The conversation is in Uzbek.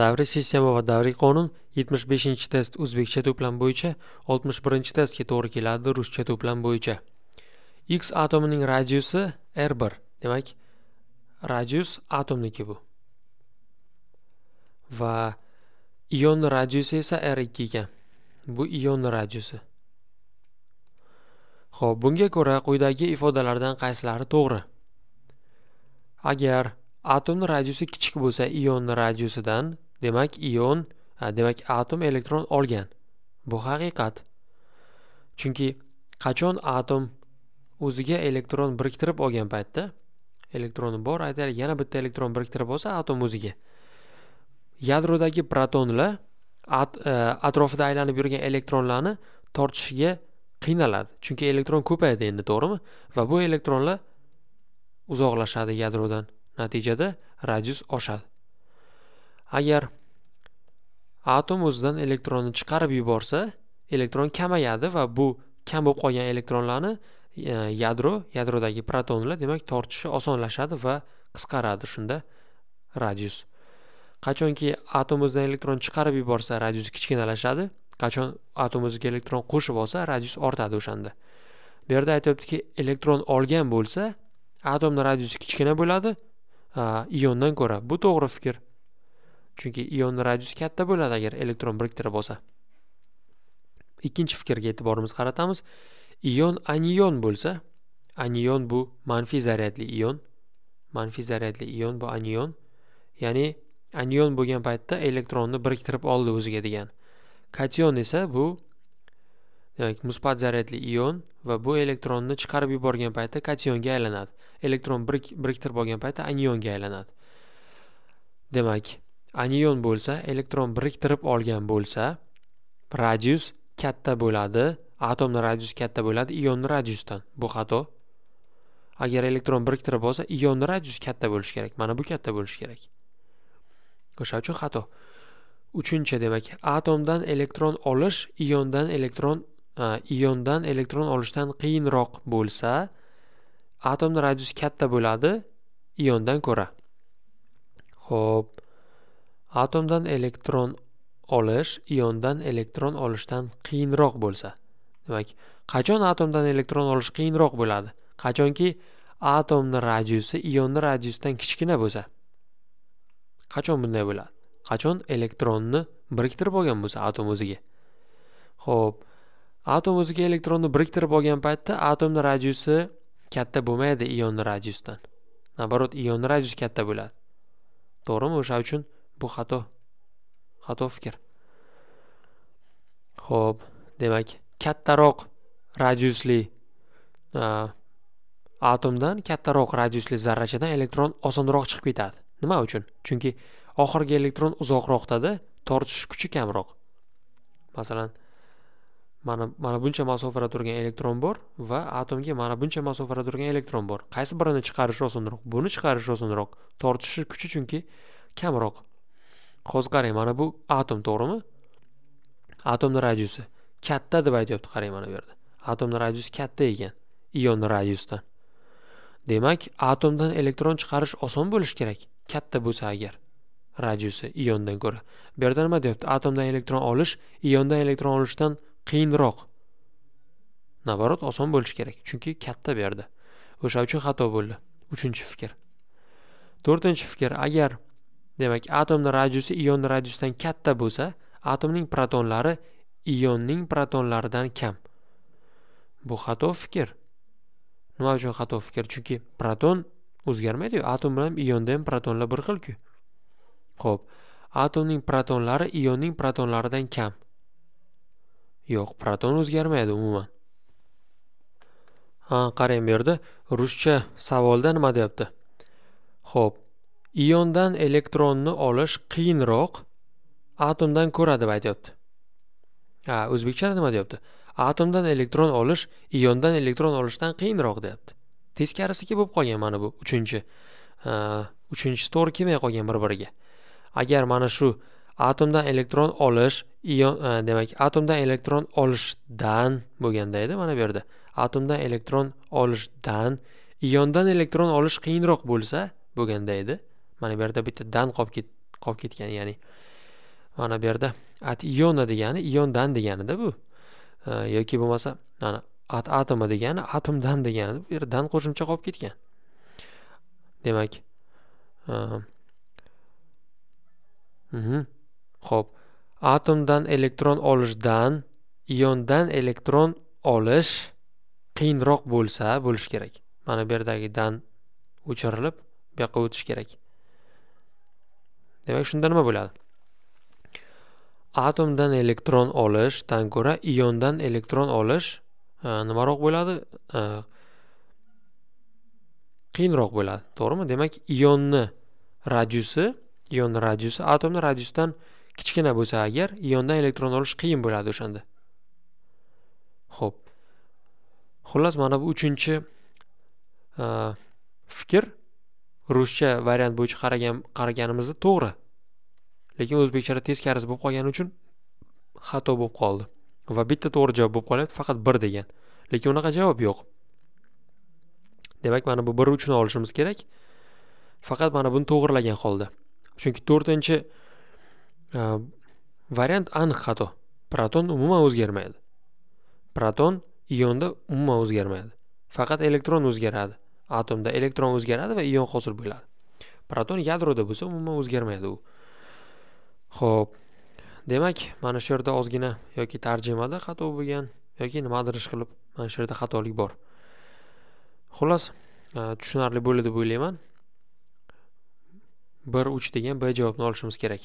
davriy sistema va davriy qonun 75 test o'zbekcha to'plam bo'yicha 61 testga to'g'ri keladi ruscha to'plam bo'yicha x atomining radiusi r1 demak radius atomniki bu va ionni radiusi esa r2 ekan bu ionni radiusi Xo'p, bunga ko'ra quyidagi ifodalardan qaysilari to'g'ri agar atomni radiusi kichik bo'lsa ionni radiusidan demak ion demak atom elektron olgan bu haqiqat chunki qachon atom o'ziga elektron biriktirib olgan paytda elektroni bor aytaylik yana bitta elektron biriktirib olsa atom o'ziga yadrodagi protonlar at, e, atrofida aylanib yurgan elektronlarni tortishiga qiynaladi chunki elektron ko'paydi endi to'g'rimi va bu elektronlar uzoqlashadi yadrodan natijada radius oshadi agar atom o'zidan elektronni chiqarib yuborsa elektron kamayadi va bu kam bo'lib qolgan elektronlarni e, yadro yadrodagi protonlar demak tortishi osonlashadi va qisqaradi shunda radius qachonki atom o'zidan elektron chiqarib yuborsa radius kichkinalashadi qachon atom o'ziga elektron qo'shib olsa radius ortadi o'shanda bu yerda aytyaptiki elektron olgan bo'lsa atomni radiusi kichkina bo'ladi iondan ko'ra bu to'g'ri fikr chunki ion radius katta bo'ladi agar elektron biriktirib olsa ikkinchi fikrga e'tiborimizni qaratamiz ion anion bo'lsa anion bu manfiy zaryadli ion manfiy zaryadli ion bu anion ya'ni anion bo'lgan paytda elektronni biriktirib oldi o'ziga degan kation esa bu demak musbat zaryadli ion va bu elektronni chiqarib yuborgan paytda kationga aylanadi elektron biriktirib olgan paytda anionga aylanadi demak anion bo'lsa elektron biriktirib olgan bo'lsa radius katta bo'ladi atomni radiusi katta bo'ladi ionni radiusdan bu xato agar elektron biriktirib olsa ionni radiusi katta bo'lishi kerak mana bu katta bo'lishi kerak o'sha uchun xato uchinchi demak atomdan elektron olish iondan elektron iondan elektron olishdan qiyinroq bo'lsa atomni radiusi katta bo'ladi iondan ko'ra ho'p atomdan elektron olish iondan elektron olishdan qiyinroq bo'lsa demak qachon atomdan elektron olish qiyinroq bo'ladi qachonki atomni radiusi ionni radiusidan kichkina bo'lsa qachon bunday bo'ladi qachon elektronni biriktirib olgan bo'lsa atom o'ziga ho'p atom o'ziga elektronni biriktirib olgan paytda atomni radiusi katta bo'lmaydi ionni radiusidan наоборот ionni radiusi katta bo'ladi to'g'rimi o'sha uchun bu xato xato fikr ho'p demak kattaroq radiusli atomdan kattaroq radiusli zarrachadan elektron osonroq chiqib ketadi nima uchun chunki oxirgi elektron uzoqroqdada tortish kuchi kamroq masalan mana mana buncha masofada turgan elektron bor va atomga mana buncha masofada turgan elektron bor qaysi birini chiqarish osonroq buni chiqarish osonroq tortish kuchi chunki kamroq hozir qarang mana bu atom to'g'rimi atomni radiusi katta deb aytyapti qarang mana bu yerda atomni radiusi katta ekan ionni radiusdan demak atomdan elektron chiqarish oson bo'lishi kerak katta bo'lsa agar radiusi iondan ko'ra bu yerda nima deyapti atomdan elektron olish iondan elektron olishdan qiyinroq наоборот oson bo'lishi kerak chunki katta bu yerda o'sha uchun xato bo'ldi uchinchi fikr to'rtinchi fikr agar demak atomni radiusi ionni radiusidan katta bo'lsa atomning protonlari ionning protonlaridan kam bu xato fikr nima uchun xato fikr chunki proton o'zgarmaydiyu atom bilan ionda ham protonlar bir xilku ho'p atomning protonlari ionning protonlaridan kam yo'q proton o'zgarmaydi umuman ha qarang bu yerda ruscha savolda nima deyapti ho'p iondan elektronni olish qiyinroq atomdan ko'ra deb aytyapti ha o'zbekchada nima deyapti atomdan elektron olish iondan elektron olishdan qiyinroq deyapti teskarisiga bo'lib qolgan mana bu uchinchi uchinchisi to'g'ri kelmay qolgan bir biriga agar mana shu atomdan elektron olish ion e, demak atomdan elektron olishdan bo'lganda edi mana bu yerda atomdan elektron olishdan iondan elektron olish qiyinroq bo'lsa bo'lganda edi mana bu yerda bitta dan qolib ketgan ya'ni mana bu yerda at iona degani iondan deganida bu yoki bo'lmasa mana at atomi degani atomdan degani bu yerda dan qo'shimcha qolib ketgan demak e, ho'p mhm, atomdan elektron olishdan iondan elektron olish qiyinroq bo'lsa bo'lishi kerak mana bu yerdagi dan o'chirilib bu yoqqa o'tish kerak demak shunda nima bo'ladi atomdan elektron olishdan ko'ra iondan elektron olish nimaroq bo'ladi qiyinroq bo'ladi to'g'rimi demak ionni radiusi ionni radiusi atomni radiusidan kichkina bo'lsa agar iondan elektron olish qiyin bo'ladi o'shanda ho'p xullas mana bu uchinchi fikr ruscha variant bo'yicha qaragan qaraganimizda to'g'ri lekin o'zbekchada teskarisi bo'lib qolgani uchun xato bo'lib qoldi va bitta to'g'ri javob bo'lib qolyapti faqat bir degan lekin unaqa javob yo'q demak mana bu bir uchini olishimiz kerak faqat mana buni to'g'irlagan holda chunki to'rtinchi e, variant aniq xato proton umuman o'zgarmaydi proton ionda umuman o'zgarmaydi faqat elektron o'zgaradi atomda elektron o'zgaradi va ion hosil bo'ladi proton yadroda bo'lsa umuman o'zgarmaydi u ho'p demak mana shu yerda ozgina yoki tarjimada xato bo'lgan yoki nimadir ish qilib mana shu yerda xatolik bor xullas e, tushunarli bo'ladi deb o'ylayman bir uch degan b javobni olishimiz kerak